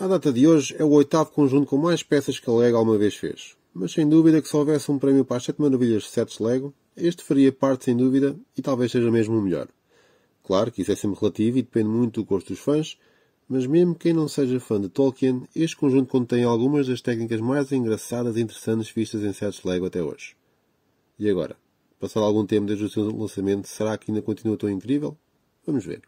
À data de hoje, é o oitavo conjunto com mais peças que a LEGO alguma vez fez. Mas sem dúvida que se houvesse um prémio para as 7 maravilhas de sets LEGO, este faria parte sem dúvida e talvez seja mesmo o melhor. Claro que isso é sempre relativo e depende muito do gosto dos fãs, mas mesmo quem não seja fã de Tolkien, este conjunto contém algumas das técnicas mais engraçadas e interessantes vistas em sets LEGO até hoje. E agora? Passado algum tempo desde o seu lançamento, será que ainda continua tão incrível? Vamos ver.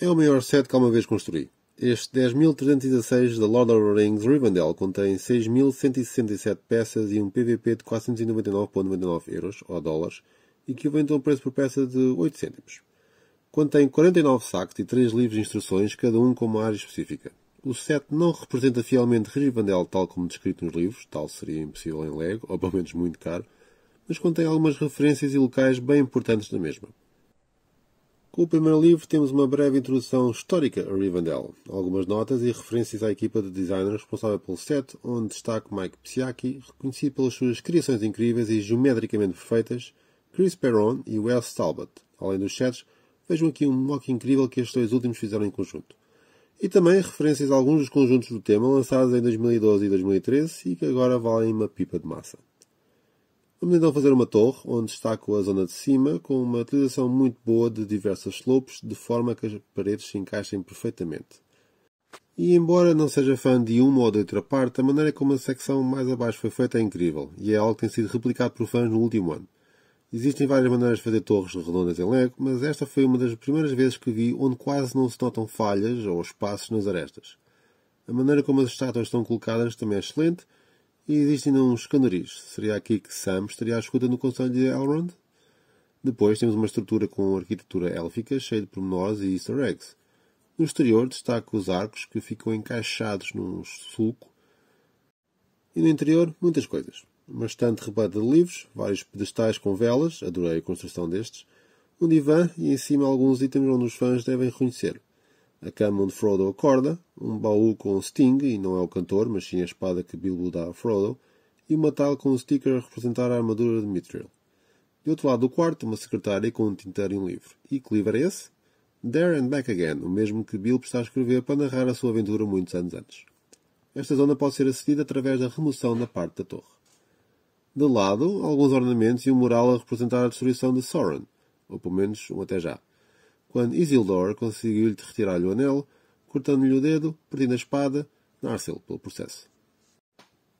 É o maior set que alguma vez construí. Este 10.316 da Lord of the Rings Rivendell contém 6.167 peças e um PVP de 499,99 euros ou dólares, equivalente a um preço por peça de 8 cêntimos. Contém 49 sacos e 3 livros de instruções, cada um com uma área específica. O set não representa fielmente Rivendell tal como descrito nos livros, tal seria impossível em Lego, ou pelo menos muito caro, mas contém algumas referências e locais bem importantes da mesma. Com o primeiro livro temos uma breve introdução histórica a Rivendell, algumas notas e referências à equipa de designers responsável pelo set, onde destaca Mike Psiaki, reconhecido pelas suas criações incríveis e geometricamente perfeitas, Chris Perron e Wes Talbot. Além dos sets, vejam aqui um mock incrível que estes dois últimos fizeram em conjunto. E também referências a alguns dos conjuntos do tema lançados em 2012 e 2013 e que agora valem uma pipa de massa. Vamos então fazer uma torre onde destaco a zona de cima com uma utilização muito boa de diversas slopes de forma que as paredes se encaixem perfeitamente. E embora não seja fã de uma ou de outra parte, a maneira como a secção mais abaixo foi feita é incrível e é algo que tem sido replicado por fãs no último ano. Existem várias maneiras de fazer torres redondas em Lego, mas esta foi uma das primeiras vezes que vi onde quase não se notam falhas ou espaços nas arestas. A maneira como as estátuas estão colocadas também é excelente e existem uns canaris. Seria aqui que Sam estaria à escuta no Conselho de Elrond? Depois temos uma estrutura com arquitetura élfica, cheia de pormenores e easter eggs. No exterior destaca os arcos que ficam encaixados num sulco. E no interior, muitas coisas. Uma estante rebata de livros, vários pedestais com velas, adorei a construção destes, um divã e em cima alguns itens onde os fãs devem reconhecer a cama onde Frodo acorda, um baú com um Sting, e não é o cantor, mas sim a espada que Bilbo dá a Frodo, e uma tal com um sticker a representar a armadura de Mithril. De outro lado do quarto, uma secretária com um tinteiro e um livro. E que livro é esse? There and Back Again, o mesmo que Bilbo está a escrever para narrar a sua aventura muitos anos antes. Esta zona pode ser acedida através da remoção da parte da torre. De lado, alguns ornamentos e um mural a representar a destruição de Sauron, ou pelo menos um até já quando Isildur conseguiu-lhe retirar-lhe o anel, cortando-lhe o dedo, perdendo a espada, Narsil pelo processo.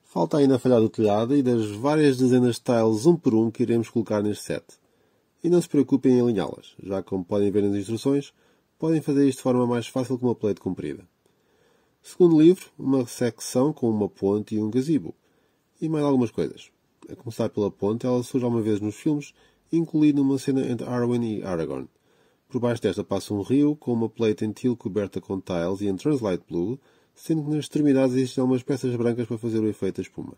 Falta ainda a falhar do telhado e das várias dezenas de tiles um por um que iremos colocar neste set. E não se preocupem em alinhá-las, já como podem ver nas instruções, podem fazer isto de forma mais fácil com uma plate comprida. Segundo livro, uma secção com uma ponte e um gazebo. E mais algumas coisas. A começar pela ponte, ela surge alguma vez nos filmes, incluindo uma cena entre Arwen e Aragorn. Por baixo desta passa um rio, com uma plate em teal coberta com tiles e em translite blue, sendo que nas extremidades existem algumas peças brancas para fazer o efeito da espuma.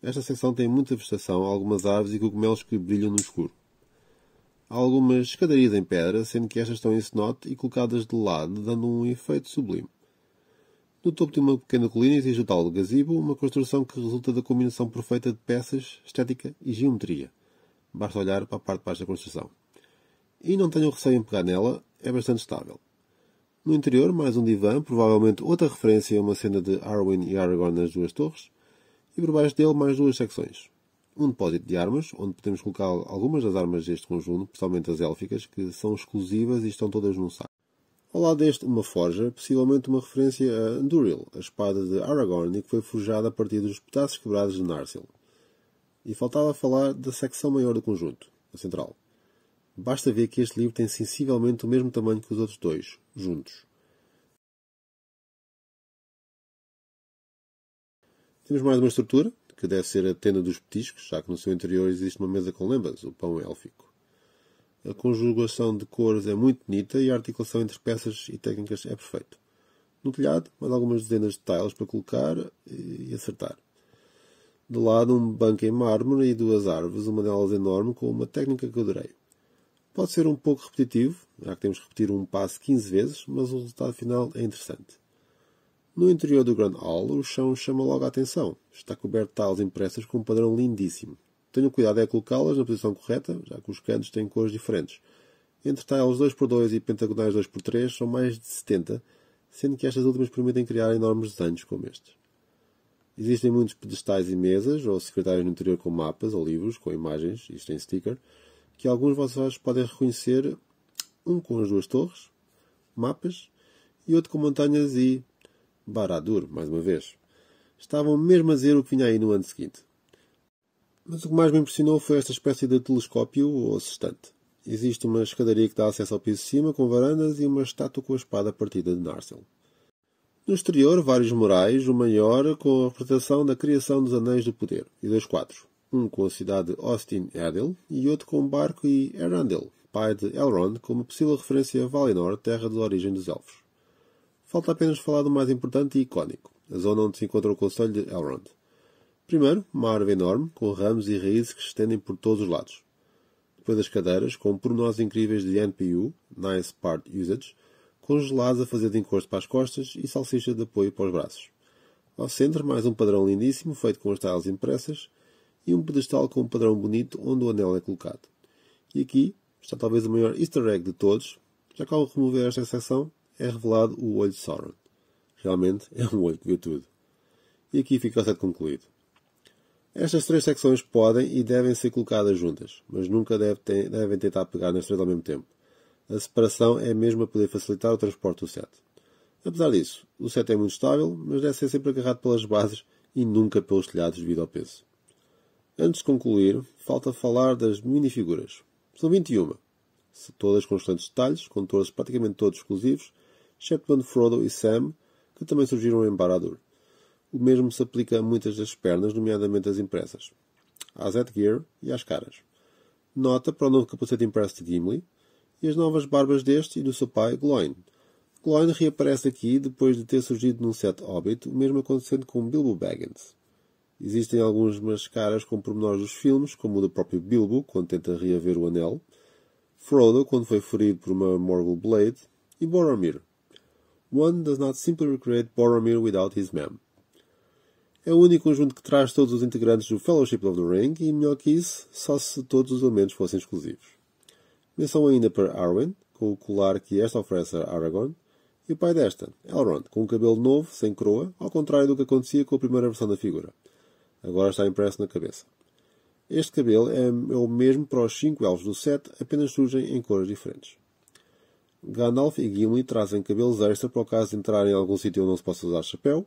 Esta seção tem muita vegetação, algumas árvores e cogumelos que brilham no escuro. Há algumas escadarias em pedra, sendo que estas estão em cenote e colocadas de lado, dando um efeito sublime. No topo de uma pequena colina existe o tal gazebo, uma construção que resulta da combinação perfeita de peças, estética e geometria. Basta olhar para a parte de baixo da construção e não tenho receio em pegar nela, é bastante estável. No interior, mais um divã, provavelmente outra referência a uma cena de Arwen e Aragorn nas duas torres, e por baixo dele mais duas secções. Um depósito de armas, onde podemos colocar algumas das armas deste conjunto, principalmente as élficas, que são exclusivas e estão todas num saco. Ao lado deste, uma forja, possivelmente uma referência a Anduril, a espada de Aragorn, e que foi forjada a partir dos pedaços quebrados de Narsil. E faltava falar da secção maior do conjunto, a central. Basta ver que este livro tem sensivelmente o mesmo tamanho que os outros dois, juntos. Temos mais uma estrutura, que deve ser a tenda dos petiscos, já que no seu interior existe uma mesa com lembas, o pão élfico. A conjugação de cores é muito bonita e a articulação entre peças e técnicas é perfeita. No telhado, mais algumas dezenas de tiles para colocar e acertar. De lado, um banco em mármore e duas árvores, uma delas enorme, com uma técnica que adorei. Pode ser um pouco repetitivo, já que temos que repetir um passo 15 vezes, mas o resultado final é interessante. No interior do Grand Hall, o chão chama logo a atenção. Está coberto de tiles impressas com um padrão lindíssimo. Tenho cuidado é colocá-las na posição correta, já que os cantos têm cores diferentes. Entre tiles 2x2 e pentagonais 2x3 são mais de 70, sendo que estas últimas permitem criar enormes desenhos como este. Existem muitos pedestais e mesas, ou secretários no interior com mapas ou livros, com imagens, isto em sticker, que alguns de vocês podem reconhecer, um com as duas torres, mapas, e outro com montanhas e Baradur, mais uma vez. Estavam mesmo a dizer o que vinha aí no ano seguinte. Mas o que mais me impressionou foi esta espécie de telescópio ou assistente. Existe uma escadaria que dá acesso ao piso de cima, com varandas e uma estátua com a espada partida de Narsil. No exterior, vários murais, o maior com a representação da criação dos Anéis do Poder e dois Quadros um com a cidade de Austin Edel e outro com Barco e Erandel, pai de Elrond, como possível referência a Valinor, terra de origem dos elfos. Falta apenas falar do mais importante e icónico, a zona onde se encontra o Conselho de Elrond. Primeiro, uma árvore enorme, com ramos e raízes que se estendem por todos os lados. Depois as cadeiras, com pormenores incríveis de NPU, Nice Part Usage, congelados a fazer de encosto para as costas e salsicha de apoio para os braços. Ao centro, mais um padrão lindíssimo, feito com as tiles impressas, e um pedestal com um padrão bonito onde o anel é colocado. E aqui está talvez o maior easter egg de todos, já que ao remover esta seção é revelado o olho de Sauron. Realmente é um olho que vê tudo. E aqui fica o set concluído. Estas três secções podem e devem ser colocadas juntas, mas nunca devem tentar pegar nas três ao mesmo tempo. A separação é mesmo a poder facilitar o transporte do set. Apesar disso, o set é muito estável, mas deve ser sempre agarrado pelas bases e nunca pelos telhados devido ao peso. Antes de concluir, falta falar das minifiguras. São 21. Todas com excelentes detalhes, contornos praticamente todos exclusivos, quando Frodo e Sam, que também surgiram em Barad-dûr. O mesmo se aplica a muitas das pernas, nomeadamente as impressas, às headgear e às caras. Nota para o novo capacete impresso de Gimli e as novas barbas deste e do seu pai, Gloin. Gloin reaparece aqui depois de ter surgido num set Hobbit, o mesmo acontecendo com Bilbo Baggins. Existem algumas caras com pormenores dos filmes, como o do próprio Bilbo, quando tenta reaver o anel, Frodo, quando foi ferido por uma Morgul Blade, e Boromir. One does not simply recreate Boromir without his mem. É o único conjunto que traz todos os integrantes do Fellowship of the Ring, e melhor que isso, só se todos os elementos fossem exclusivos. Menção ainda para Arwen, com o colar que esta oferece a Aragorn, e o pai desta, Elrond, com um cabelo novo, sem coroa, ao contrário do que acontecia com a primeira versão da figura. Agora está impresso na cabeça. Este cabelo é, é o mesmo para os cinco elfos do set, apenas surgem em cores diferentes. Gandalf e Gimli trazem cabelos extra para o caso de entrar em algum sítio onde não se possa usar chapéu,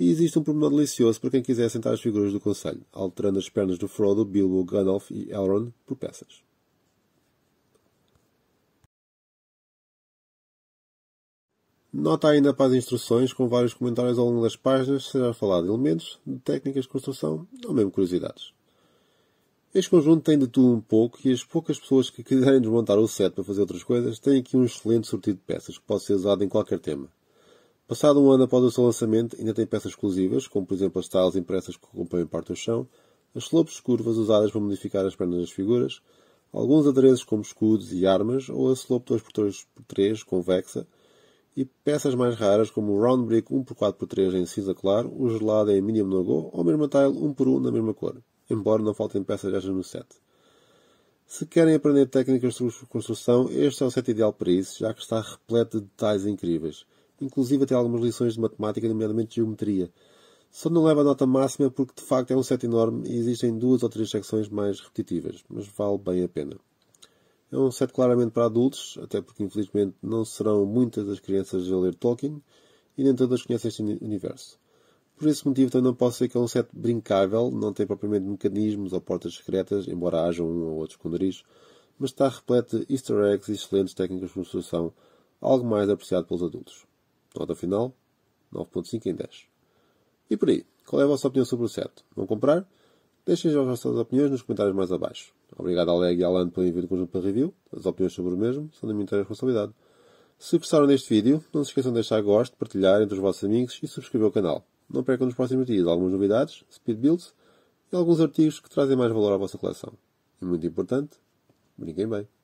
e existe um pormenor delicioso para quem quiser sentar as figuras do conselho, alterando as pernas do Frodo, Bilbo, Gandalf e Elrond por peças. Nota ainda para as instruções, com vários comentários ao longo das páginas, será falado de elementos, de técnicas de construção ou mesmo curiosidades. Este conjunto tem de tudo um pouco e as poucas pessoas que quiserem desmontar o set para fazer outras coisas têm aqui um excelente sortido de peças que pode ser usado em qualquer tema. Passado um ano após o seu lançamento, ainda tem peças exclusivas, como por exemplo as tiles impressas que compõem parte do chão, as slopes curvas usadas para modificar as pernas das figuras, alguns adereços como escudos e armas ou a slope 2x3 convexa, e peças mais raras como o Round Brick 1x4x3 em cinza claro, o gelado é em Medium No Go ou mesmo a tile 1x1 na mesma cor, embora não faltem peças destas no set. Se querem aprender técnicas de construção, este é o set ideal para isso, já que está repleto de detalhes incríveis, inclusive até algumas lições de matemática, nomeadamente geometria. Só não leva a nota máxima porque de facto é um set enorme e existem duas ou três secções mais repetitivas, mas vale bem a pena. É um set claramente para adultos, até porque infelizmente não serão muitas as crianças a ler Tolkien e nem todas conhecem este universo. Por esse motivo também não posso dizer que é um set brincável, não tem propriamente mecanismos ou portas secretas, embora haja um ou outro esconderijo, mas está repleto de easter eggs e excelentes técnicas de construção, algo mais apreciado pelos adultos. Nota final, 9.5 em 10. E por aí, qual é a vossa opinião sobre o set? Vão comprar? Deixem as vossas opiniões nos comentários mais abaixo. Obrigado a Leg e Alan por pelo envio do conjunto para review. As opiniões sobre o mesmo são da minha inteira responsabilidade. Se gostaram deste vídeo, não se esqueçam de deixar gosto, partilhar entre os vossos amigos e subscrever o canal. Não percam nos próximos dias algumas novidades, speed builds e alguns artigos que trazem mais valor à vossa coleção. E muito importante, brinquem bem.